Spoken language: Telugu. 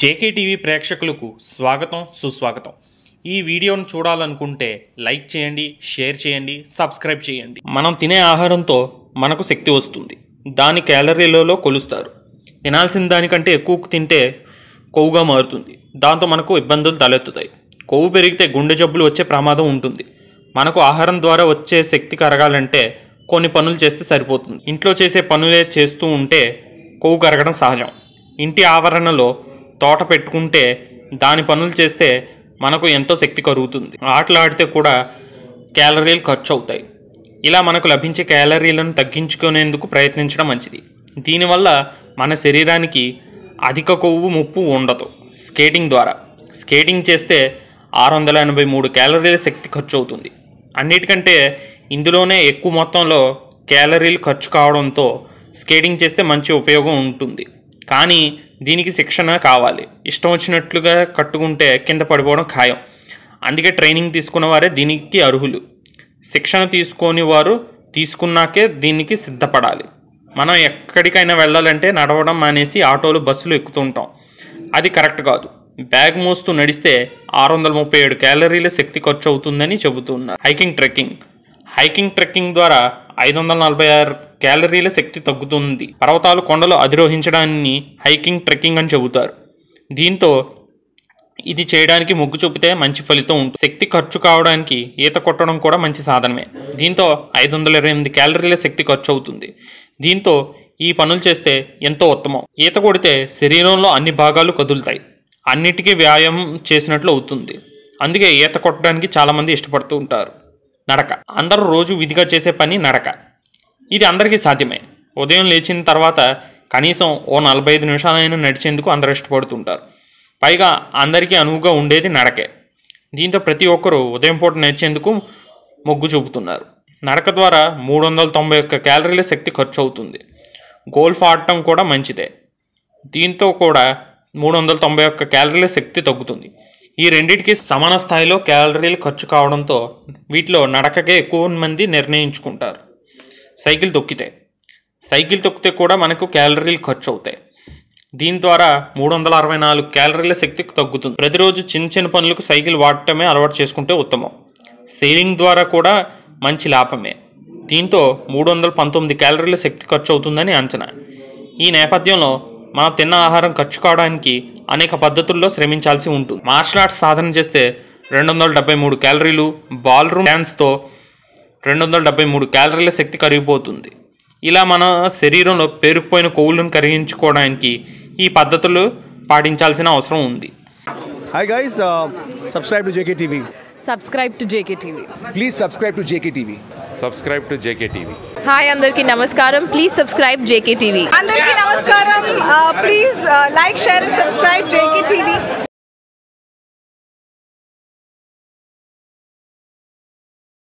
జేకేటీవీ ప్రేక్షకులకు స్వాగతం సుస్వాగతం ఈ వీడియోను చూడాలనుకుంటే లైక్ చేయండి షేర్ చేయండి సబ్స్క్రైబ్ చేయండి మనం తినే ఆహారంతో మనకు శక్తి వస్తుంది దాని క్యాలరీలలో కొలుస్తారు తినాల్సిన దానికంటే ఎక్కువ తింటే కొవ్వుగా మారుతుంది దాంతో మనకు ఇబ్బందులు తలెత్తుతాయి కొవ్వు పెరిగితే గుండె జబ్బులు వచ్చే ప్రమాదం ఉంటుంది మనకు ఆహారం ద్వారా వచ్చే శక్తి కరగాలంటే కొన్ని పనులు చేస్తే సరిపోతుంది ఇంట్లో చేసే పనులే చేస్తూ ఉంటే కొవ్వు కరగడం సహజం ఇంటి ఆవరణలో తోట పెట్టుకుంటే దాని పనులు చేస్తే మనకు ఎంతో శక్తి కరుగుతుంది ఆడితే కూడా క్యాలరీలు ఖర్చు అవుతాయి ఇలా మనకు లభించే క్యాలరీలను తగ్గించుకునేందుకు ప్రయత్నించడం మంచిది దీనివల్ల మన శరీరానికి అధిక కొవ్వు ముప్పు ఉండదు స్కేటింగ్ ద్వారా స్కేటింగ్ చేస్తే ఆరు వందల ఎనభై మూడు క్యాలరీల శక్తి ఖర్చు అవుతుంది అన్నిటికంటే ఇందులోనే ఎక్కువ మొత్తంలో క్యాలరీలు ఖర్చు కావడంతో స్కేటింగ్ చేస్తే మంచి ఉపయోగం ఉంటుంది కానీ దీనికి శిక్షణ కావాలి ఇష్టం వచ్చినట్లుగా కట్టుకుంటే కింద పడిపోవడం ఖాయం అందుకే ట్రైనింగ్ తీసుకున్న వారే దీనికి అర్హులు శిక్షణ తీసుకొని వారు తీసుకున్నాకే దీనికి సిద్ధపడాలి మనం ఎక్కడికైనా వెళ్ళాలంటే నడవడం మానేసి ఆటోలు బస్సులు ఎక్కుతుంటాం అది కరెక్ట్ కాదు బ్యాగ్ మోస్తూ నడిస్తే ఆరు వందల ముప్పై ఏడు క్యాలరీల శక్తి ఖర్చు అవుతుందని చెబుతున్నారు హైకింగ్ ట్రెక్కింగ్ హైకింగ్ ట్రెక్కింగ్ ద్వారా ఐదు వందల నలభై ఆరు క్యాలరీల శక్తి తగ్గుతుంది పర్వతాలు కొండలు అధిరోహించడాన్ని హైకింగ్ ట్రెక్కింగ్ అని చెబుతారు దీంతో ఇది చేయడానికి మొగ్గు చూపితే మంచి ఫలితం ఉంటుంది శక్తి ఖర్చు కావడానికి ఈత కొట్టడం కూడా మంచి సాధనమే దీంతో ఐదు వందల ఇరవై ఎనిమిది క్యాలరీల శక్తి ఖర్చు అవుతుంది దీంతో ఈ పనులు చేస్తే ఎంతో ఉత్తమం ఈత కొడితే శరీరంలో అన్ని భాగాలు కదులుతాయి అన్నిటికీ వ్యాయామం చేసినట్లు అవుతుంది అందుకే ఈత కొట్టడానికి చాలామంది ఇష్టపడుతూ ఉంటారు నడక అందరూ రోజు విధిగా చేసే పని నడక ఇది అందరికీ సాధ్యమే ఉదయం లేచిన తర్వాత కనీసం ఓ నలభై ఐదు నిమిషాలైనా నడిచేందుకు అందరు ఇష్టపడుతుంటారు పైగా అందరికీ అనువుగా ఉండేది నడకే దీంతో ప్రతి ఒక్కరూ ఉదయం పూట నడిచేందుకు మొగ్గు చూపుతున్నారు నడక ద్వారా మూడు వందల తొంభై ఒక్క క్యాలరీల శక్తి ఖర్చు అవుతుంది గోల్ఫ్ ఆడటం కూడా మంచిదే దీంతో కూడా మూడు వందల తొంభై ఒక్క క్యాలరీల శక్తి తగ్గుతుంది ఈ రెండింటికి సమాన స్థాయిలో క్యాలరీలు ఖర్చు కావడంతో వీటిలో నడకకే ఎక్కువ మంది నిర్ణయించుకుంటారు సైకిల్ తొక్కితే సైకిల్ తొక్కితే కూడా మనకు క్యాలరీలు ఖర్చు అవుతాయి దీని ద్వారా మూడు వందల అరవై నాలుగు క్యాలరీల శక్తి తగ్గుతుంది ప్రతిరోజు చిన్న చిన్న పనులకు సైకిల్ వాడటమే అలవాటు చేసుకుంటే ఉత్తమం సేలింగ్ ద్వారా కూడా మంచి లాభమే దీంతో మూడు వందల పంతొమ్మిది క్యాలరీల శక్తి ఖర్చు అవుతుందని అంచనా ఈ నేపథ్యంలో మనం తిన్న ఆహారం ఖర్చు కావడానికి అనేక పద్ధతుల్లో శ్రమించాల్సి ఉంటుంది మార్షల్ ఆర్ట్స్ సాధన చేస్తే రెండు వందల డెబ్బై మూడు క్యాలరీలు బాల్ రూమ్ డ్యాన్స్తో రెండు వందల డెబ్బై మూడు క్యాలరీల శక్తి కరిగిపోతుంది ఇలా మన శరీరంలో పేరుకుపోయిన కొవ్వులను కరిగించుకోవడానికి ఈ పద్ధతులు పాటించాల్సిన అవసరం ఉంది hi guys subscribe to JK TV subscribe to JK TV please subscribe to JK TV subscribe to JK TV hi అందరికీ నమస్కారం ప్లీజ్ సబ్స్క్రైబ్ జేకే టీవీ అందరికీ నమస్కారం please like share and subscribe JK